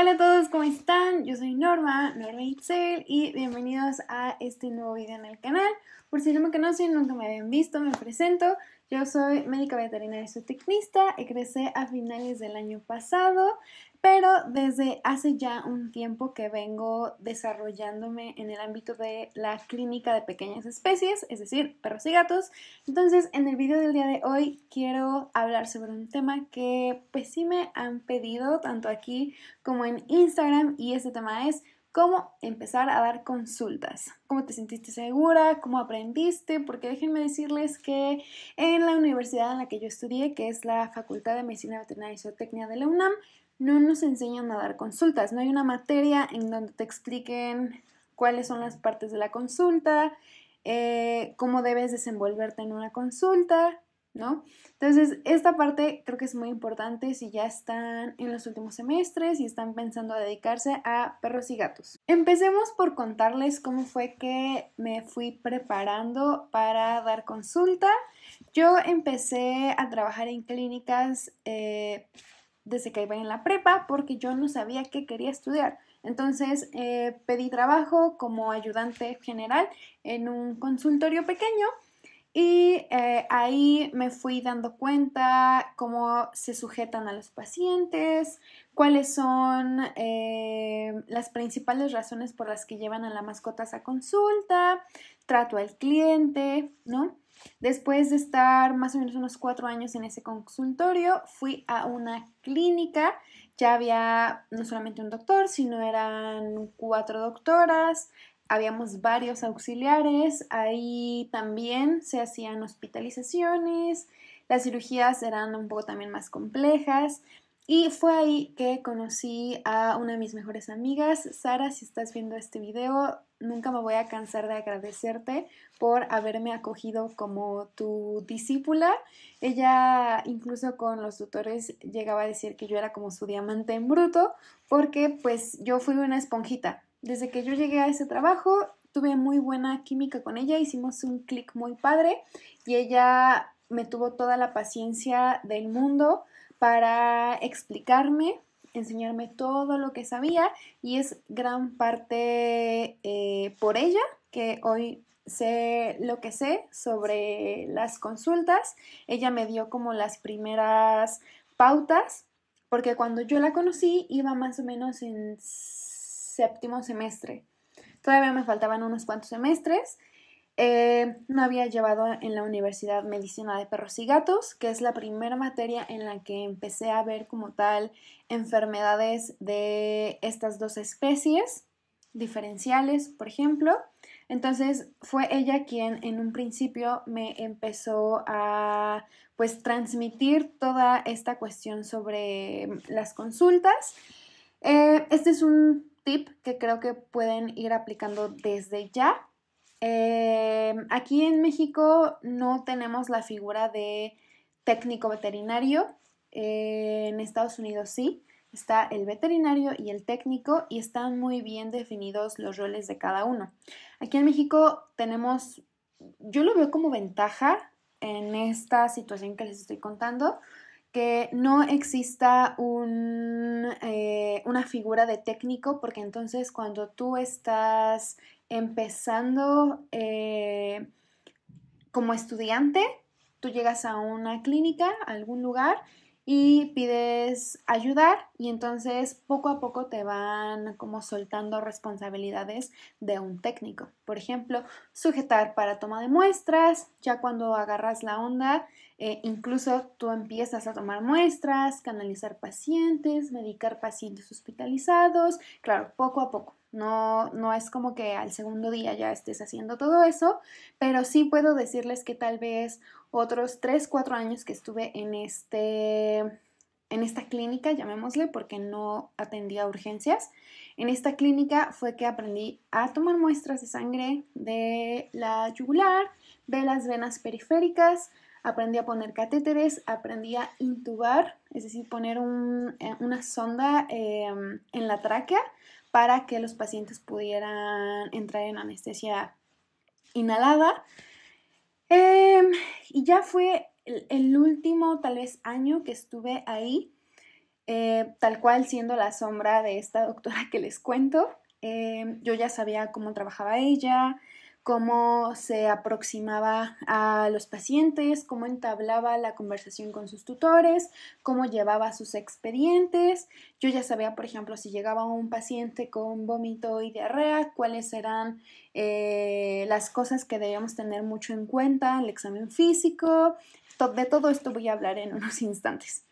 Hola a todos, ¿cómo están? Yo soy Norma, Norma Itzel, y bienvenidos a este nuevo video en el canal. Por si no me conocen, nunca me habían visto, me presento. Yo soy médica veterinaria y zootecnista, egresé a finales del año pasado, pero desde hace ya un tiempo que vengo desarrollándome en el ámbito de la clínica de pequeñas especies, es decir, perros y gatos. Entonces, en el video del día de hoy quiero hablar sobre un tema que pues sí me han pedido tanto aquí como en Instagram y ese tema es cómo empezar a dar consultas, cómo te sentiste segura, cómo aprendiste, porque déjenme decirles que en la universidad en la que yo estudié, que es la Facultad de Medicina Veterinaria y Zootecnia de la UNAM, no nos enseñan a dar consultas, no hay una materia en donde te expliquen cuáles son las partes de la consulta, eh, cómo debes desenvolverte en una consulta, entonces, esta parte creo que es muy importante si ya están en los últimos semestres y están pensando a dedicarse a perros y gatos. Empecemos por contarles cómo fue que me fui preparando para dar consulta. Yo empecé a trabajar en clínicas eh, desde que iba en la prepa porque yo no sabía qué quería estudiar. Entonces eh, pedí trabajo como ayudante general en un consultorio pequeño y eh, ahí me fui dando cuenta cómo se sujetan a los pacientes, cuáles son eh, las principales razones por las que llevan a la mascota a consulta, trato al cliente, ¿no? Después de estar más o menos unos cuatro años en ese consultorio, fui a una clínica. Ya había no solamente un doctor, sino eran cuatro doctoras, habíamos varios auxiliares, ahí también se hacían hospitalizaciones, las cirugías eran un poco también más complejas y fue ahí que conocí a una de mis mejores amigas, Sara, si estás viendo este video, nunca me voy a cansar de agradecerte por haberme acogido como tu discípula. Ella incluso con los tutores llegaba a decir que yo era como su diamante en bruto porque pues yo fui una esponjita, desde que yo llegué a ese trabajo, tuve muy buena química con ella, hicimos un clic muy padre y ella me tuvo toda la paciencia del mundo para explicarme, enseñarme todo lo que sabía y es gran parte eh, por ella que hoy sé lo que sé sobre las consultas. Ella me dio como las primeras pautas porque cuando yo la conocí iba más o menos en séptimo semestre. Todavía me faltaban unos cuantos semestres. Eh, no había llevado en la Universidad Medicina de Perros y Gatos, que es la primera materia en la que empecé a ver como tal enfermedades de estas dos especies diferenciales, por ejemplo. Entonces fue ella quien en un principio me empezó a pues transmitir toda esta cuestión sobre las consultas. Eh, este es un que creo que pueden ir aplicando desde ya. Eh, aquí en México no tenemos la figura de técnico veterinario, eh, en Estados Unidos sí. Está el veterinario y el técnico y están muy bien definidos los roles de cada uno. Aquí en México tenemos, yo lo veo como ventaja en esta situación que les estoy contando, no exista un, eh, una figura de técnico, porque entonces cuando tú estás empezando eh, como estudiante, tú llegas a una clínica, a algún lugar, y pides ayudar y entonces poco a poco te van como soltando responsabilidades de un técnico. Por ejemplo, sujetar para toma de muestras, ya cuando agarras la onda, eh, incluso tú empiezas a tomar muestras, canalizar pacientes, medicar pacientes hospitalizados, claro, poco a poco. No, no es como que al segundo día ya estés haciendo todo eso, pero sí puedo decirles que tal vez otros 3, 4 años que estuve en, este, en esta clínica, llamémosle, porque no atendía urgencias. En esta clínica fue que aprendí a tomar muestras de sangre de la yugular, de las venas periféricas, aprendí a poner catéteres, aprendí a intubar, es decir, poner eh, una sonda em, en la tráquea para que los pacientes pudieran entrar en anestesia inhalada. Em, y ya fue el, último tal vez año que estuve ahí, eh, tal cual siendo la sombra de esta doctora que les cuento. Em, yo ya sabía cómo trabajaba ella, cómo se aproximaba a los pacientes, cómo entablaba la conversación con sus tutores, cómo llevaba sus expedientes. Yo ya sabía, por ejemplo, si llegaba un paciente con vómito y diarrea, cuáles eran eh, las cosas que debíamos tener mucho en cuenta, el examen físico. De todo esto voy a hablar en unos instantes.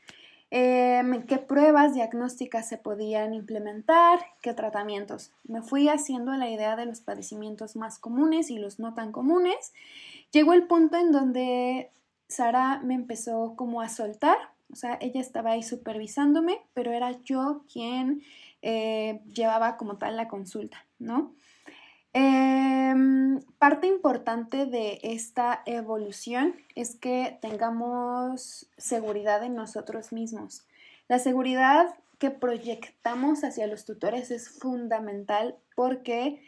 Em, qué pruebas diagnósticas se podían implementar, qué tratamientos. Me fui haciendo la idea de los padecimientos más comunes y los no tan comunes. Llegó el punto en donde Sara me empezó como a soltar, o sea, ella estaba ahí supervisándome, pero era yo quien eh, llevaba como tal la consulta, ¿no? Em, parte importante de esta evolución es que tengamos seguridad en nosotros mismos. La seguridad que proyectamos hacia los tutores es fundamental porque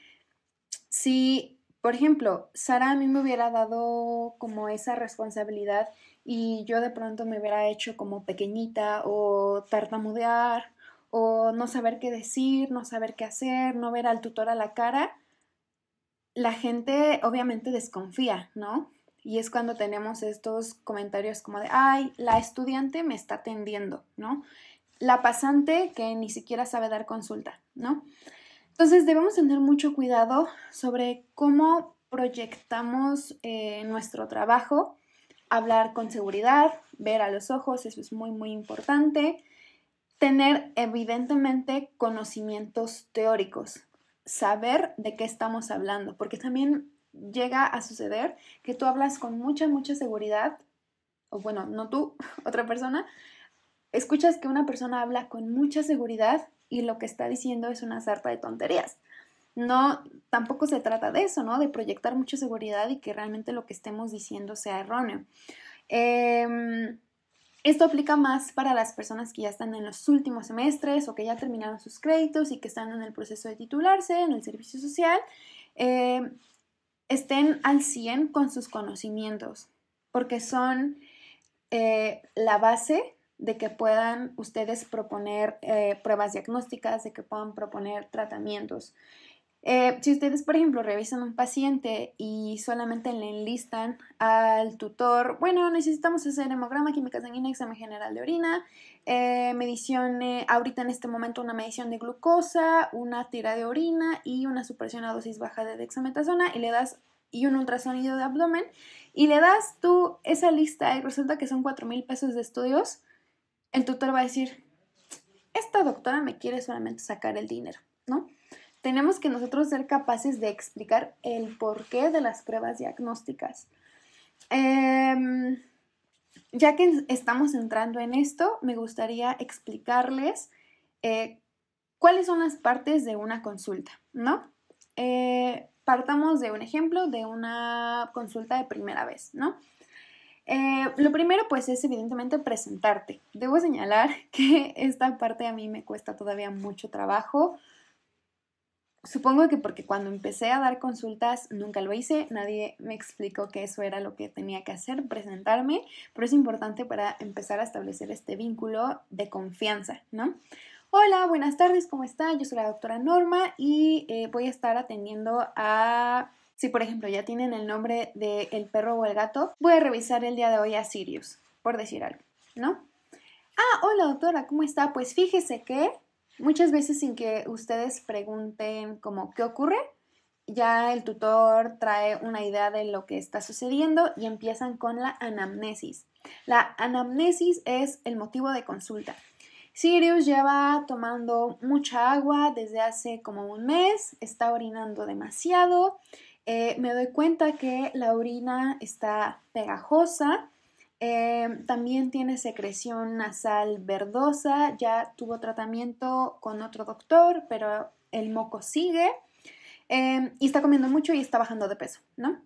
si, por ejemplo, Sara a mí me hubiera dado como esa responsabilidad y yo de pronto me hubiera hecho como pequeñita o tartamudear o no saber qué decir, no saber qué hacer, no ver al tutor a la cara, la gente obviamente desconfía, ¿no? Y es cuando tenemos estos comentarios como de, ay, la estudiante me está atendiendo, ¿no? La pasante que ni siquiera sabe dar consulta, ¿no? Entonces debemos tener mucho cuidado sobre cómo proyectamos eh, nuestro trabajo, hablar con seguridad, ver a los ojos, eso es muy, muy importante, tener evidentemente conocimientos teóricos, saber de qué estamos hablando, porque también llega a suceder que tú hablas con mucha, mucha seguridad, o bueno, no tú, otra persona, escuchas que una persona habla con mucha seguridad y lo que está diciendo es una sarta de tonterías. No, tampoco se trata de eso, ¿no? De proyectar mucha seguridad y que realmente lo que estemos diciendo sea erróneo. Eh, esto aplica más para las personas que ya están en los últimos semestres o que ya terminaron sus créditos y que están en el proceso de titularse en el servicio social, eh, estén al 100 con sus conocimientos, porque son eh, la base de que puedan ustedes proponer eh, pruebas diagnósticas, de que puedan proponer tratamientos. Eh, si ustedes, por ejemplo, revisan un paciente y solamente le enlistan al tutor, bueno, necesitamos hacer hemograma, química sanguínea, examen general de orina, eh, medición, eh, ahorita en este momento una medición de glucosa, una tira de orina y una supresión a dosis baja de dexametasona y le das y un ultrasonido de abdomen y le das tú esa lista y resulta que son 4 mil pesos de estudios, el tutor va a decir, esta doctora me quiere solamente sacar el dinero tenemos que nosotros ser capaces de explicar el porqué de las pruebas diagnósticas. Em, ya que estamos entrando en esto, me gustaría explicarles eh, cuáles son las partes de una consulta, ¿no? Eh, partamos de un ejemplo de una consulta de primera vez, ¿no? Eh, lo primero, pues, es evidentemente presentarte. Debo señalar que esta parte a mí me cuesta todavía mucho trabajo. Supongo que porque cuando empecé a dar consultas nunca lo hice, nadie me explicó que eso era lo que tenía que hacer, presentarme, pero es importante para empezar a establecer este vínculo de confianza, ¿no? Hola, buenas tardes, ¿cómo está? Yo soy la doctora Norma y eh, voy a estar atendiendo a... Si por ejemplo ya tienen el nombre del perro o el gato, voy a revisar el día de hoy a Sirius, por decir algo, ¿no? Ah, hola doctora, ¿cómo está? Pues fíjese que Muchas veces sin que ustedes pregunten como qué ocurre, ya el tutor trae una idea de lo que está sucediendo y empiezan con la anamnesis. La anamnesis es el motivo de consulta. Sirius lleva tomando mucha agua desde hace como un mes, está orinando demasiado, eh, me doy cuenta que la orina está pegajosa, Em, también tiene secreción nasal verdosa, ya tuvo tratamiento con otro doctor, pero el moco sigue em, y está comiendo mucho y está bajando de peso, ¿no?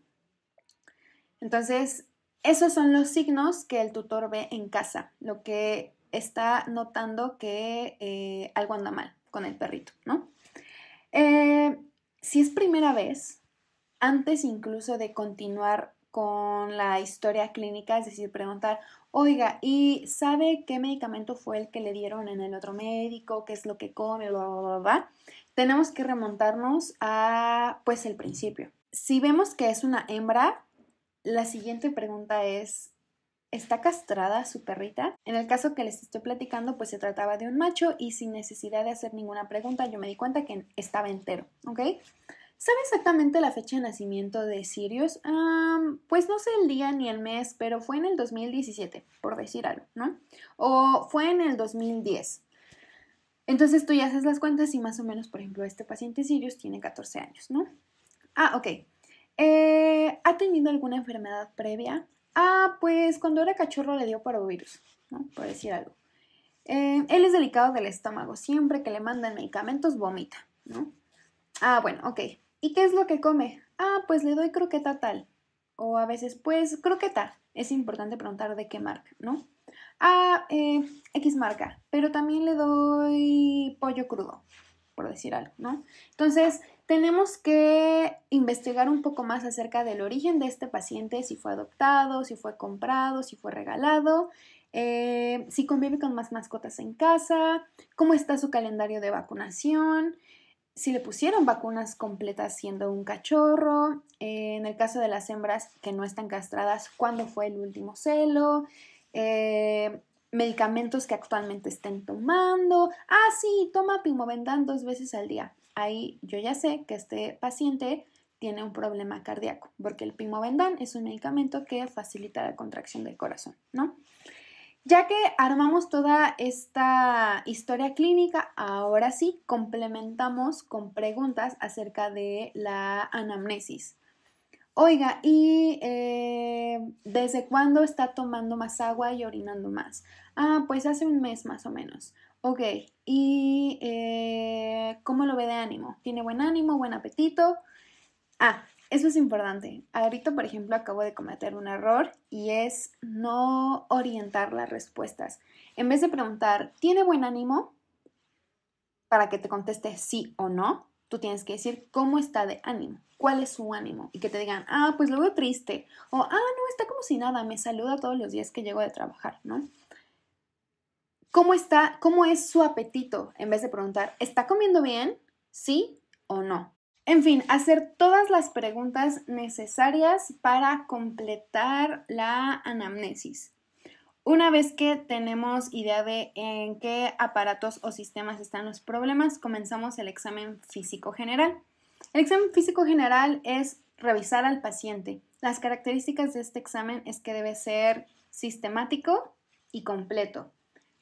Entonces, esos son los signos que el tutor ve en casa, lo que está notando que eh, algo anda mal con el perrito, ¿no? Eh, si es primera vez, antes incluso de continuar con la historia clínica, es decir, preguntar, oiga, ¿y sabe qué medicamento fue el que le dieron en el otro médico? ¿Qué es lo que come? Tenemos que remontarnos a, pues, el principio. Si vemos que es una hembra, la siguiente pregunta es, ¿está castrada su perrita? En el caso que les estoy platicando, pues se trataba de un macho y sin necesidad de hacer ninguna pregunta, yo me di cuenta que estaba entero, ¿ok? ¿Sabe exactamente la fecha de nacimiento de Sirius? pues no sé el día ni el mes, pero fue en el 2017, por decir algo, ¿no? O fue en el 2010. Entonces tú ya haces las cuentas y más o menos, por ejemplo, este paciente Sirius tiene 14 años, ¿no? Ah, ok. Eh, ¿Ha tenido alguna enfermedad previa? Ah, pues cuando era cachorro le dio parovirus, ¿no? Por decir algo. Eh, él es delicado del estómago, siempre que le mandan medicamentos vomita, ¿no? Ah, bueno, ok. ¿Y qué es lo que come? Ah, pues le doy croqueta tal. O a veces, pues, croqueta. Es importante preguntar de qué marca, ¿no? Ah, eh, X marca. Pero también le doy pollo crudo, por decir algo, ¿no? Entonces, tenemos que investigar un poco más acerca del origen de este paciente, si fue adoptado, si fue comprado, si fue regalado, eh, si convive con más mascotas en casa, cómo está su calendario de vacunación, si le pusieron vacunas completas siendo un cachorro, eh, en el caso de las hembras que no están castradas, cuándo fue el último celo, eh, medicamentos que actualmente estén tomando. Ah, sí, toma pimobendan dos veces al día. Ahí yo ya sé que este paciente tiene un problema cardíaco, porque el pimobendan es un medicamento que facilita la contracción del corazón, ¿no? Ya que armamos toda esta historia clínica, ahora sí complementamos con preguntas acerca de la anamnesis. Oiga, ¿y eh, desde cuándo está tomando más agua y orinando más? Ah, pues hace un mes más o menos. Ok, ¿y eh, cómo lo ve de ánimo? ¿Tiene buen ánimo, buen apetito? Ah, eso es importante. Ahorita, por ejemplo, acabo de cometer un error y es no orientar las respuestas. En vez de preguntar, ¿tiene buen ánimo? Para que te conteste sí o no, tú tienes que decir cómo está de ánimo, cuál es su ánimo y que te digan, ah, pues lo veo triste o, ah, no, está como si nada, me saluda todos los días que llego de trabajar, ¿no? ¿Cómo está, cómo es su apetito? En vez de preguntar, ¿está comiendo bien? ¿Sí o no? En fin, hacer todas las preguntas necesarias para completar la anamnesis. Una vez que tenemos idea de en qué aparatos o sistemas están los problemas, comenzamos el examen físico general. El examen físico general es revisar al paciente. Las características de este examen es que debe ser sistemático y completo.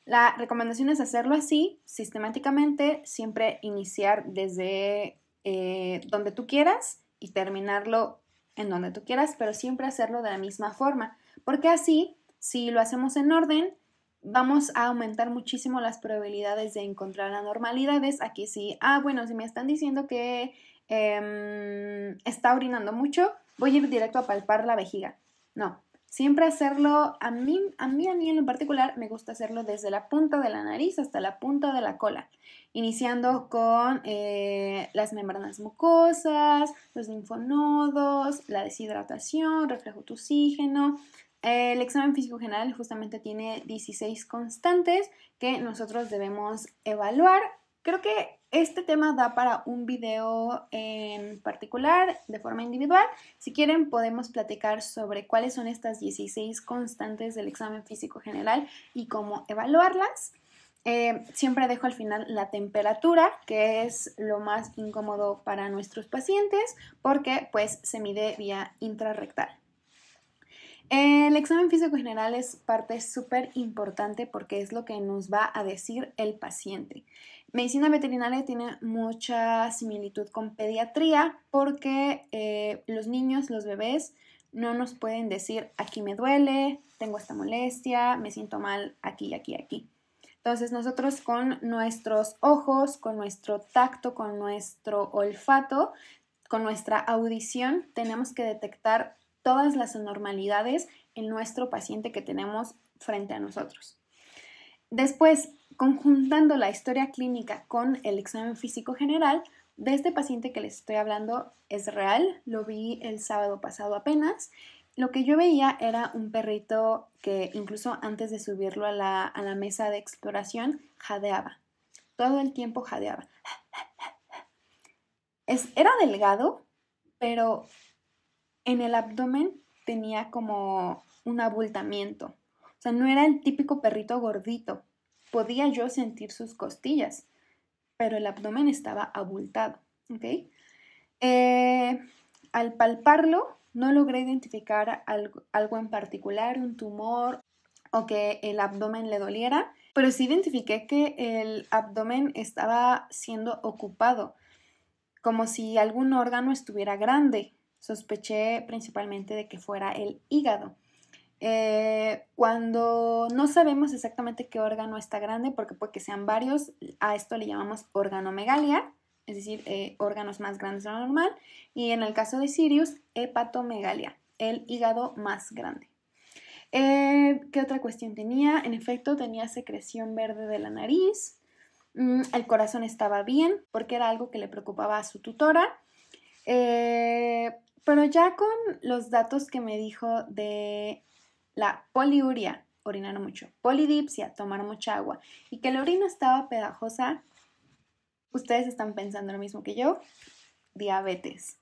La recomendación es hacerlo así, sistemáticamente, siempre iniciar desde eh, donde tú quieras y terminarlo en donde tú quieras, pero siempre hacerlo de la misma forma, porque así, si lo hacemos en orden, vamos a aumentar muchísimo las probabilidades de encontrar anormalidades. Aquí sí, ah, bueno, si me están diciendo que em, está orinando mucho, voy a ir directo a palpar la vejiga. No, Siempre hacerlo, a mí, a mí, en particular, me gusta hacerlo desde la punta de la nariz hasta la punta de la cola, iniciando con eh, las membranas mucosas, los linfonodos, la deshidratación, reflejo tuxígeno. Eh, el examen físico general justamente tiene 16 constantes que nosotros debemos evaluar. Creo que este tema da para un video en particular, de forma individual. Si quieren, podemos platicar sobre cuáles son estas 16 constantes del examen físico general y cómo evaluarlas. Eh, siempre dejo al final la temperatura, que es lo más incómodo para nuestros pacientes, porque pues se mide vía intrarrectal. El examen físico general es parte súper importante porque es lo que nos va a decir el paciente. Medicina veterinaria tiene mucha similitud con pediatría porque eh, los niños, los bebés, no nos pueden decir aquí me duele, tengo esta molestia, me siento mal aquí, aquí, aquí. Entonces nosotros con nuestros ojos, con nuestro tacto, con nuestro olfato, con nuestra audición, tenemos que detectar todas las anormalidades en nuestro paciente que tenemos frente a nosotros. Después, conjuntando la historia clínica con el examen físico general, de este paciente que les estoy hablando es real, lo vi el sábado pasado apenas. Lo que yo veía era un perrito que incluso antes de subirlo a la, mesa de exploración jadeaba. Todo el tiempo jadeaba. era delgado, pero en el abdomen tenía como un abultamiento. O sea, no era el típico perrito gordito, Podía yo sentir sus costillas, pero el abdomen estaba abultado. ¿okay? Eh, al palparlo, no logré identificar algo, algo en particular, un tumor o que el abdomen le doliera, pero sí identifiqué que el abdomen estaba siendo ocupado, como si algún órgano estuviera grande. Sospeché principalmente de que fuera el hígado. Eh, cuando no sabemos exactamente qué órgano está grande, porque puede que sean varios, a esto le llamamos organomegalia, es decir, eh, órganos más grandes de lo normal, y en el caso de Sirius, hepatomegalia, el hígado más grande. Eh, ¿Qué otra cuestión tenía? En efecto, tenía secreción verde de la nariz, mm, el corazón estaba bien, porque era algo que le preocupaba a su tutora. pero ya con los datos que me dijo de la poliuria, orinar mucho, polidipsia, tomar mucha agua, y que la orina estaba pedajosa, ustedes están pensando lo mismo que yo, diabetes.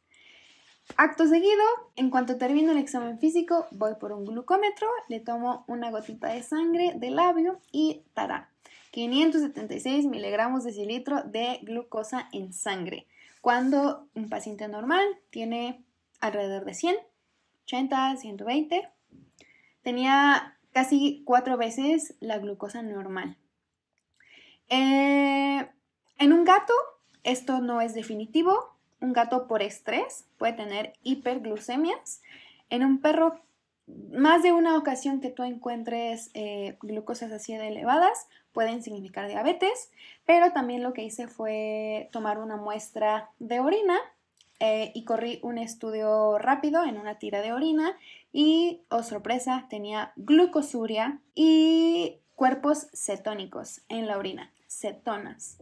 Acto seguido, en cuanto termino el examen físico, voy por un glucómetro, le tomo una gotita de sangre del labio y ¡tada! 576 miligramos de cilitro de glucosa en sangre. Cuando un paciente normal tiene alrededor de 100, 80, 120, tenía casi cuatro veces la glucosa normal. Eh, en un gato, esto no es definitivo. Un gato por estrés puede tener hiperglucemias. En un perro, más de una ocasión que tú encuentres eh, glucosas así de elevadas pueden significar diabetes, pero también lo que hice fue tomar una muestra de orina eh, y corrí un estudio rápido en una tira de orina y, oh sorpresa, tenía glucosuria y cuerpos cetónicos en la orina, cetonas.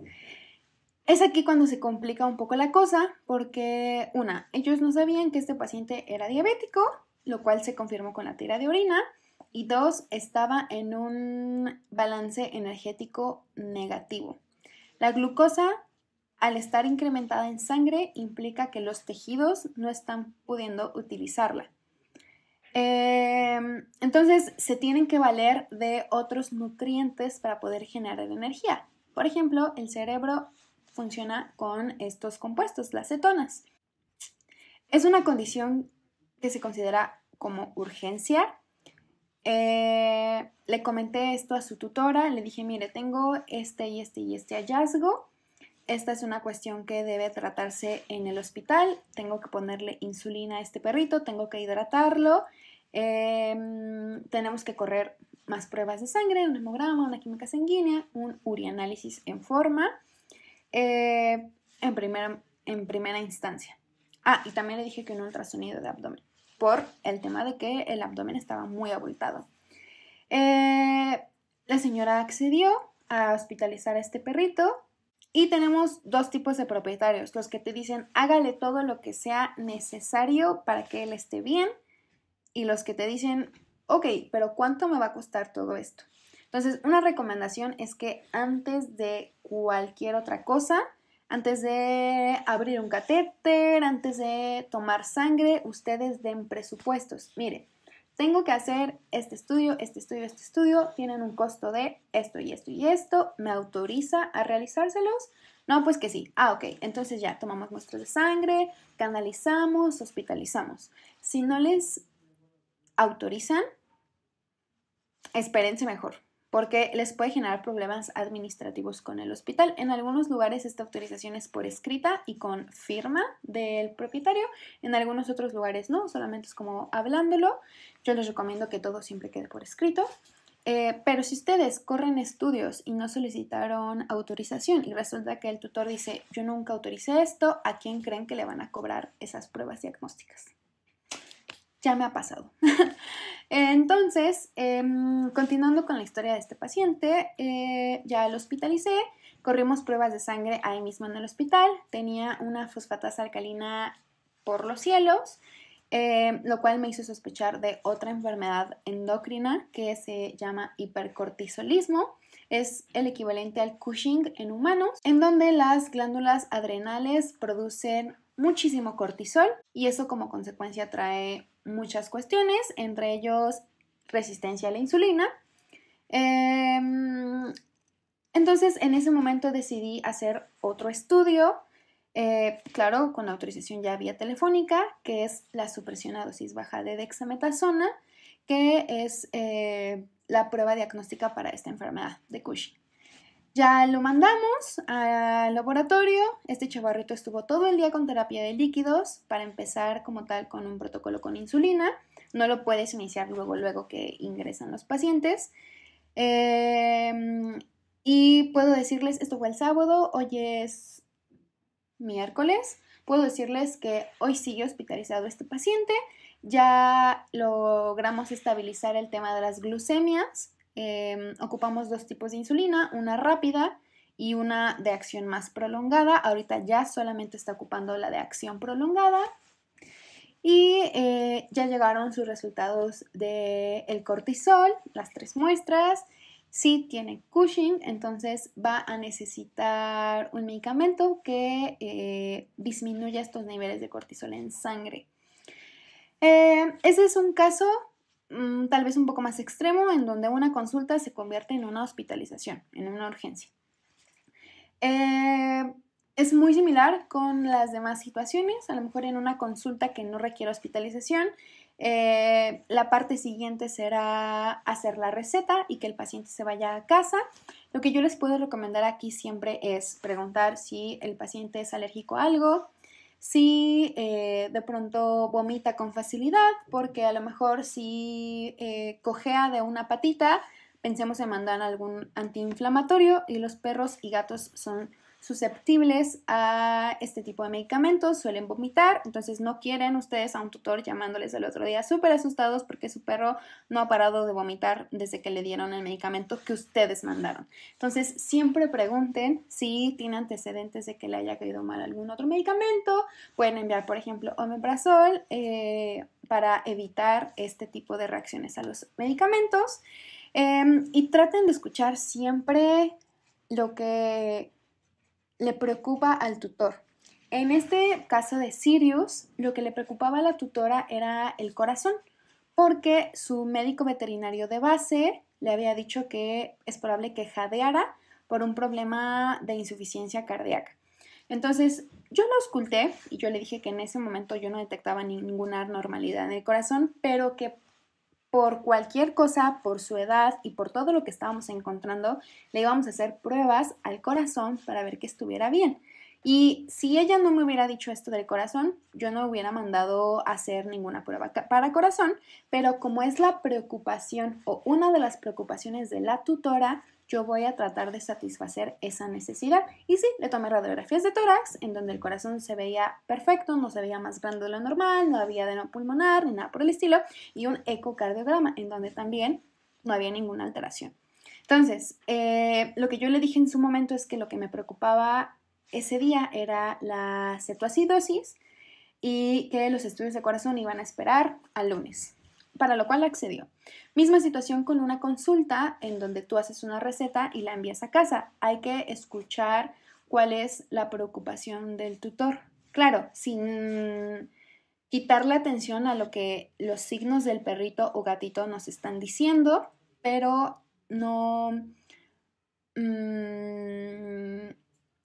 Es aquí cuando se complica un poco la cosa porque, una, ellos no sabían que este paciente era diabético, lo cual se confirmó con la tira de orina, y dos, estaba en un balance energético negativo. La glucosa, al estar incrementada en sangre, implica que los tejidos no están pudiendo utilizarla. Em, entonces, se tienen que valer de otros nutrientes para poder generar energía. Por ejemplo, el cerebro funciona con estos compuestos, las cetonas. Es una condición que se considera como urgencia. Eh, le comenté esto a su tutora, le dije, mire, tengo este y este y este hallazgo, esta es una cuestión que debe tratarse en el hospital. Tengo que ponerle insulina a este perrito, tengo que hidratarlo. Em, tenemos que correr más pruebas de sangre, un hemograma, una química sanguínea, un urianálisis en forma eh, en, primera, en primera instancia. Ah, y también le dije que un ultrasonido de abdomen, por el tema de que el abdomen estaba muy abultado. Eh, la señora accedió a hospitalizar a este perrito y tenemos dos tipos de propietarios, los que te dicen hágale todo lo que sea necesario para que él esté bien y los que te dicen, ok, pero ¿cuánto me va a costar todo esto? Entonces, una recomendación es que antes de cualquier otra cosa, antes de abrir un catéter, antes de tomar sangre, ustedes den presupuestos. Miren, tengo que hacer este estudio, este estudio, este estudio, tienen un costo de esto y esto y esto, ¿me autoriza a realizárselos? No, pues que sí. Ah, ok, entonces ya tomamos muestras de sangre, canalizamos, hospitalizamos. Si no les autorizan, espérense mejor porque les puede generar problemas administrativos con el hospital. En algunos lugares esta autorización es por escrita y con firma del propietario, en algunos otros lugares no, solamente es como hablándolo. Yo les recomiendo que todo siempre quede por escrito. Eh, pero si ustedes corren estudios y no solicitaron autorización y resulta que el tutor dice yo nunca autoricé esto, ¿a quién creen que le van a cobrar esas pruebas diagnósticas? ya me ha pasado. Entonces, em, continuando con la historia de este paciente, eh, ya lo hospitalicé, corrimos pruebas de sangre ahí mismo en el hospital, tenía una fosfatasa alcalina por los cielos, em, lo cual me hizo sospechar de otra enfermedad endocrina que se llama hipercortisolismo. Es el equivalente al Cushing en humanos, en donde las glándulas adrenales producen muchísimo cortisol y eso como consecuencia trae muchas cuestiones, entre ellos resistencia a la insulina. Em, entonces, en ese momento decidí hacer otro estudio, eh, claro, con autorización ya vía telefónica, que es la supresión a dosis baja de dexametasona, que es eh, la prueba diagnóstica para esta enfermedad de Cushing. Ya lo mandamos al laboratorio. Este chavarrito estuvo todo el día con terapia de líquidos para empezar como tal con un protocolo con insulina. No lo puedes iniciar luego, luego que ingresan los pacientes. Em, y puedo decirles, esto fue el sábado, hoy es miércoles. Puedo decirles que hoy sigue hospitalizado este paciente. Ya logramos estabilizar el tema de las glucemias Em, ocupamos dos tipos de insulina, una rápida y una de acción más prolongada. Ahorita ya solamente está ocupando la de acción prolongada. Y eh, ya llegaron sus resultados del el cortisol, las tres muestras. Si tiene Cushing, entonces va a necesitar un medicamento que eh, disminuya estos niveles de cortisol en sangre. Eh, ese es un caso Mm, tal vez un poco más extremo, en donde una consulta se convierte en una hospitalización, en una urgencia. Eh, es muy similar con las demás situaciones, a lo mejor en una consulta que no requiere hospitalización, eh, la parte siguiente será hacer la receta y que el paciente se vaya a casa. Lo que yo les puedo recomendar aquí siempre es preguntar si el paciente es alérgico a algo, si eh, de pronto vomita con facilidad, porque a lo mejor si eh, cojea de una patita, pensemos en mandar algún antiinflamatorio y los perros y gatos son susceptibles a este tipo de medicamentos, suelen vomitar, entonces no quieren ustedes a un tutor llamándoles el otro día súper asustados porque su perro no ha parado de vomitar desde que le dieron el medicamento que ustedes mandaron. Entonces siempre pregunten si tiene antecedentes de que le haya caído mal algún otro medicamento, pueden enviar por ejemplo omeprazol eh, para evitar este tipo de reacciones a los medicamentos em, y traten de escuchar siempre lo que le preocupa al tutor. En este caso de Sirius, lo que le preocupaba a la tutora era el corazón, porque su médico veterinario de base le había dicho que es probable que jadeara por un problema de insuficiencia cardíaca. Entonces, yo lo ausculté y yo le dije que en ese momento yo no detectaba ninguna anormalidad en el corazón, pero que por cualquier cosa, por su edad y por todo lo que estábamos encontrando, le íbamos a hacer pruebas al corazón para ver que estuviera bien. Y si ella no me hubiera dicho esto del corazón, yo no hubiera mandado hacer ninguna prueba para corazón, pero como es la preocupación o una de las preocupaciones de la tutora, yo voy a tratar de satisfacer esa necesidad. Y sí, le tomé radiografías de tórax, en donde el corazón se veía perfecto, no se veía más grande de lo normal, no había no pulmonar ni nada por el estilo, y un ecocardiograma, en donde también no había ninguna alteración. Entonces, eh, lo que yo le dije en su momento es que lo que me preocupaba ese día era la cetoacidosis y que los estudios de corazón iban a esperar al lunes para lo cual accedió. Misma situación con una consulta en donde tú haces una receta y la envías a casa. Hay que escuchar cuál es la preocupación del tutor. Claro, sin quitarle atención a lo que los signos del perrito o gatito nos están diciendo, pero no mm,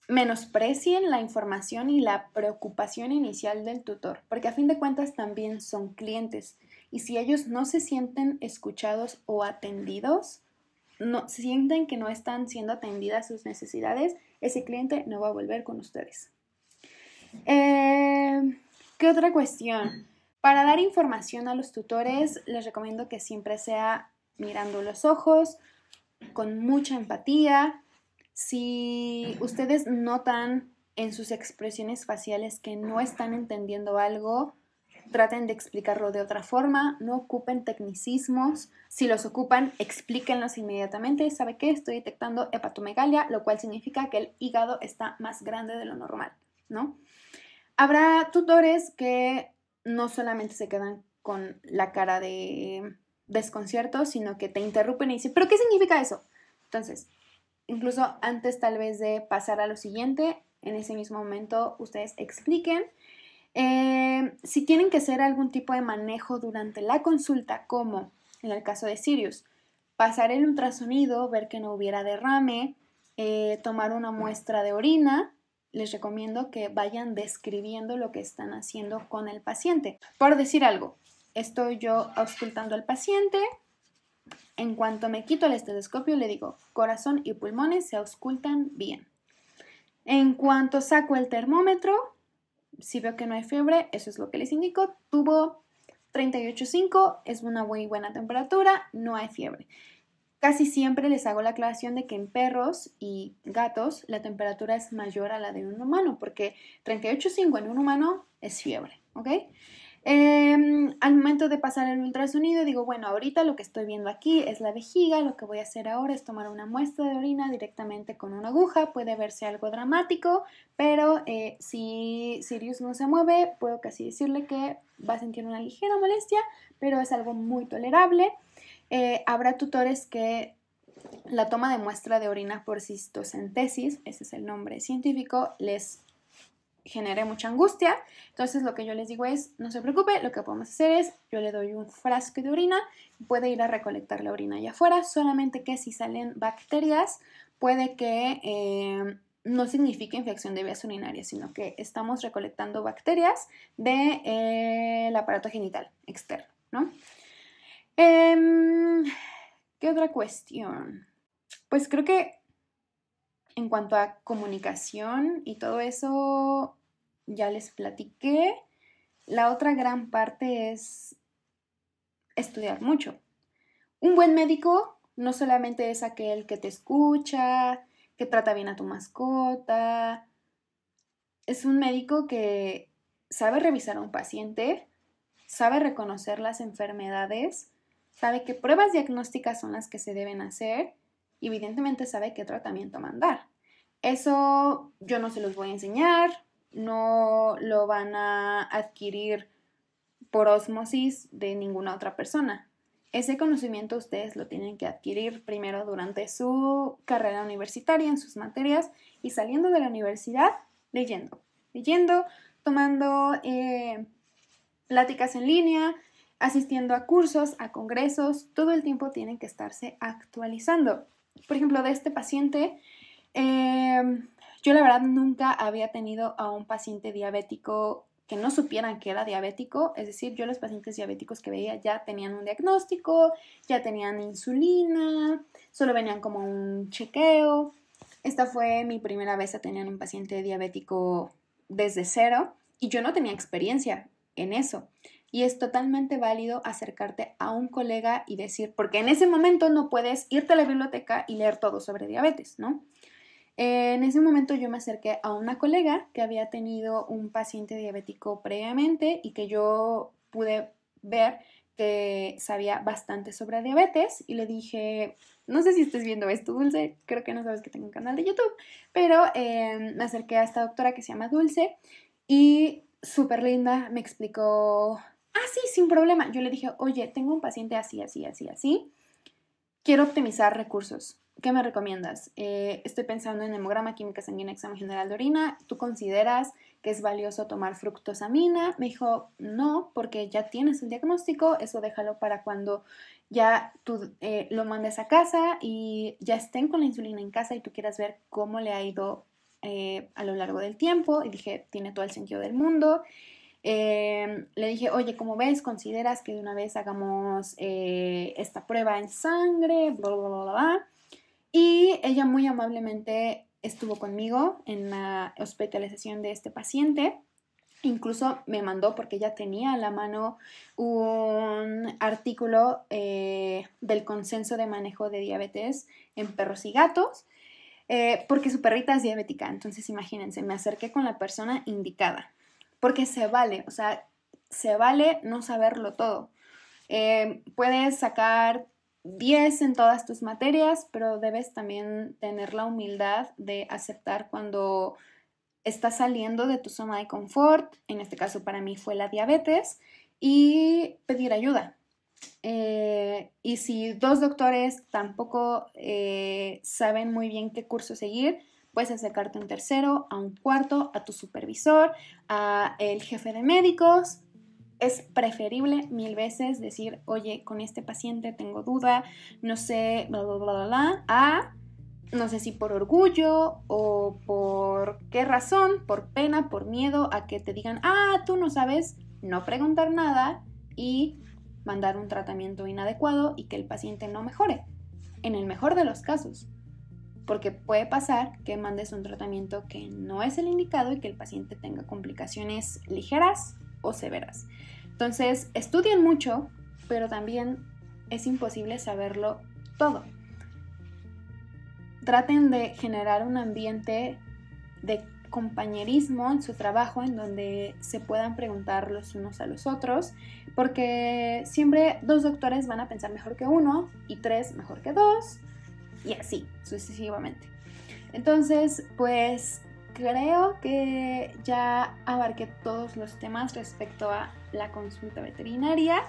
menosprecien la información y la preocupación inicial del tutor, porque a fin de cuentas también son clientes y si ellos no se sienten escuchados o atendidos, no sienten que no están siendo atendidas sus necesidades, ese cliente no va a volver con ustedes. Eh, ¿Qué otra cuestión? Para dar información a los tutores, les recomiendo que siempre sea mirando los ojos, con mucha empatía. Si ustedes notan en sus expresiones faciales que no están entendiendo algo, traten de explicarlo de otra forma, no ocupen tecnicismos, si los ocupan, explíquenlos inmediatamente. ¿Sabe qué? Estoy detectando hepatomegalia, lo cual significa que el hígado está más grande de lo normal, ¿no? Habrá tutores que no solamente se quedan con la cara de desconcierto, sino que te interrumpen y dicen, ¿pero qué significa eso? Entonces, incluso antes tal vez de pasar a lo siguiente, en ese mismo momento ustedes expliquen eh, si tienen que hacer algún tipo de manejo durante la consulta, como en el caso de Sirius, pasar el ultrasonido, ver que no hubiera derrame, eh, tomar una muestra de orina, les recomiendo que vayan describiendo lo que están haciendo con el paciente. Por decir algo, estoy yo auscultando al paciente, en cuanto me quito el estetoscopio le digo, corazón y pulmones se auscultan bien. En cuanto saco el termómetro, si veo que no hay fiebre, eso es lo que les indico. Tuvo 38.5, es una muy buena temperatura, no hay fiebre. Casi siempre les hago la aclaración de que en perros y gatos la temperatura es mayor a la de un humano, porque 38.5 en un humano es fiebre, ¿ok? Em, al momento de pasar el ultrasonido, digo, bueno, ahorita lo que estoy viendo aquí es la vejiga, lo que voy a hacer ahora es tomar una muestra de orina directamente con una aguja, puede verse algo dramático, pero eh, si Sirius no se mueve, puedo casi decirle que va a sentir una ligera molestia, pero es algo muy tolerable. Eh, habrá tutores que la toma de muestra de orina por cistocentesis, ese es el nombre científico, les genere mucha angustia. Entonces lo que yo les digo es, no se preocupe, lo que podemos hacer es, yo le doy un frasco de orina, puede ir a recolectar la orina allá afuera, solamente que si salen bacterias, puede que eh, no signifique infección de vías urinarias, sino que estamos recolectando bacterias del eh, aparato genital externo, ¿no? Em, ¿Qué otra cuestión? Pues creo que en cuanto a comunicación y todo eso, ya les platiqué. La otra gran parte es estudiar mucho. Un buen médico no solamente es aquel que te escucha, que trata bien a tu mascota, es un médico que sabe revisar a un paciente, sabe reconocer las enfermedades, sabe qué pruebas diagnósticas son las que se deben hacer evidentemente sabe qué tratamiento mandar. Eso yo no se los voy a enseñar, no lo van a adquirir por osmosis de ninguna otra persona. Ese conocimiento ustedes lo tienen que adquirir primero durante su carrera universitaria, en sus materias y saliendo de la universidad leyendo, leyendo, tomando eh, pláticas en línea, asistiendo a cursos, a congresos, todo el tiempo tienen que estarse actualizando por ejemplo, de este paciente, em, yo la verdad nunca había tenido a un paciente diabético que no supieran que era diabético, es decir, yo los pacientes diabéticos que veía ya tenían un diagnóstico, ya tenían insulina, solo venían como un chequeo. Esta fue mi primera vez a tener un paciente diabético desde cero y yo no tenía experiencia en eso y es totalmente válido acercarte a un colega y decir, porque en ese momento no puedes irte a la biblioteca y leer todo sobre diabetes, ¿no? Eh, en ese momento yo me acerqué a una colega que había tenido un paciente diabético previamente y que yo pude ver que sabía bastante sobre diabetes y le dije, no sé si estés viendo esto, Dulce, creo que no sabes que tengo un canal de YouTube, pero eh, me acerqué a esta doctora que se llama Dulce y súper linda, me explicó Ah, sí, sin problema. Yo le dije, oye, tengo un paciente así, así, así, así. Quiero optimizar recursos. ¿Qué me recomiendas? Eh, estoy pensando en hemograma, química sanguínea, examen general de orina. ¿Tú consideras que es valioso tomar fructosamina? Me dijo, no, porque ya tienes el diagnóstico, eso déjalo para cuando ya tú eh, lo mandes a casa y ya estén con la insulina en casa y tú quieras ver cómo le ha ido eh, a lo largo del tiempo. Y dije, tiene todo el sentido del mundo. Em, le dije, oye, como ves, consideras que de una vez hagamos eh, esta prueba en sangre, Y ella muy amablemente estuvo conmigo en la hospitalización de este paciente. Incluso me mandó, porque ya tenía a la mano un artículo eh, del consenso de manejo de diabetes en perros y gatos, eh, porque su perrita es diabética. Entonces, imagínense, me acerqué con la persona indicada porque se vale, o sea, se vale no saberlo todo. Eh, puedes sacar 10 en todas tus materias, pero debes también tener la humildad de aceptar cuando estás saliendo de tu zona de confort, en este caso para mí fue la diabetes, y pedir ayuda. Eh, y si dos doctores tampoco eh, saben muy bien qué curso seguir, Puedes acercarte a un tercero, a un cuarto, a tu supervisor, a el jefe de médicos. Es preferible mil veces decir, oye, con este paciente tengo duda, no sé, bla, bla, bla, bla, bla, a no sé si por orgullo o por qué razón, por pena, por miedo a que te digan, ah, tú no sabes, no preguntar nada y mandar un tratamiento inadecuado y que el paciente no mejore, en el mejor de los casos porque puede pasar que mandes un tratamiento que no es el indicado y que el paciente tenga complicaciones ligeras o severas. Entonces, estudien mucho, pero también es imposible saberlo todo. Traten de generar un ambiente de compañerismo en su trabajo en donde se puedan preguntar los unos a los otros, porque siempre dos doctores van a pensar mejor que uno y tres mejor que dos y así sucesivamente. Entonces, pues creo que ya abarqué todos los temas respecto a la consulta veterinaria.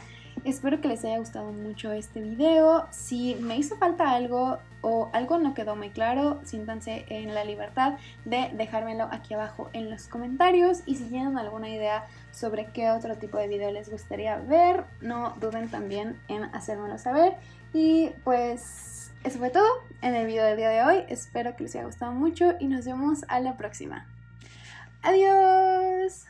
Espero que les haya gustado mucho este video. Si me hizo falta algo o algo no quedó muy claro, siéntanse en la libertad de dejármelo aquí abajo en los comentarios. Y si tienen alguna idea sobre qué otro tipo de video les gustaría ver, no duden también en hacérmelo saber. Y pues eso fue todo en el video del día de hoy. Espero que les haya gustado mucho y nos vemos a la próxima. Adiós.